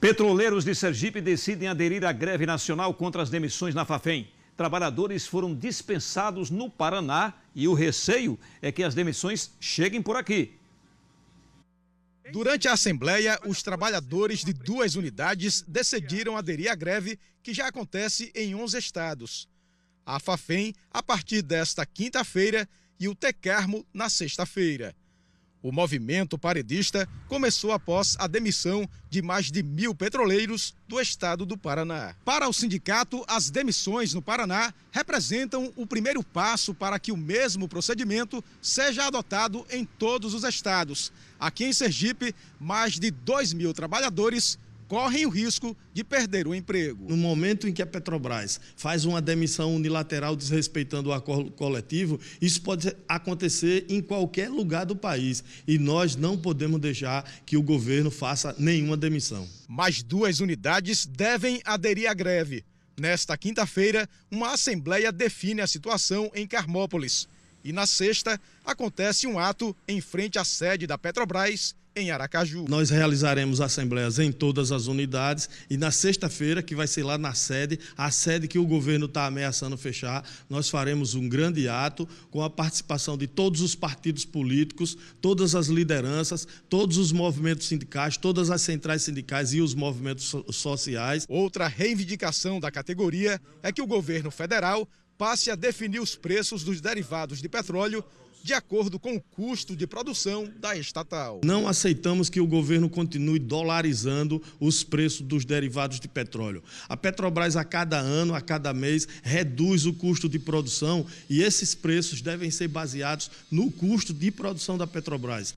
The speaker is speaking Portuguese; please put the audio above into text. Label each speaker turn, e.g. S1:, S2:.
S1: Petroleiros de Sergipe decidem aderir à greve nacional contra as demissões na Fafem. Trabalhadores foram dispensados no Paraná e o receio é que as demissões cheguem por aqui. Durante a assembleia, os trabalhadores de duas unidades decidiram aderir à greve que já acontece em 11 estados. A Fafem a partir desta quinta-feira e o Tecarmo na sexta-feira. O movimento paredista começou após a demissão de mais de mil petroleiros do estado do Paraná. Para o sindicato, as demissões no Paraná representam o primeiro passo para que o mesmo procedimento seja adotado em todos os estados. Aqui em Sergipe, mais de 2 mil trabalhadores correm o risco de perder o emprego. No momento em que a Petrobras
S2: faz uma demissão unilateral desrespeitando o acordo coletivo, isso pode acontecer em qualquer lugar do país e nós não podemos deixar que o governo faça nenhuma
S1: demissão. Mais duas unidades devem aderir à greve. Nesta quinta-feira, uma assembleia define a situação em Carmópolis. E na sexta, acontece um ato em frente à sede da Petrobras em Aracaju.
S2: Nós realizaremos assembleias em todas as unidades e na sexta-feira, que vai ser lá na sede, a sede que o governo está ameaçando fechar, nós faremos um grande ato com a participação de todos os partidos políticos, todas as lideranças, todos os movimentos sindicais, todas as centrais
S1: sindicais e os movimentos sociais. Outra reivindicação da categoria é que o governo federal passe a definir os preços dos derivados de petróleo de acordo com o custo de produção da estatal. Não
S2: aceitamos que o governo continue dolarizando os preços dos derivados de petróleo. A Petrobras, a cada ano, a cada mês, reduz o custo de produção e esses preços devem ser baseados no custo de produção da Petrobras.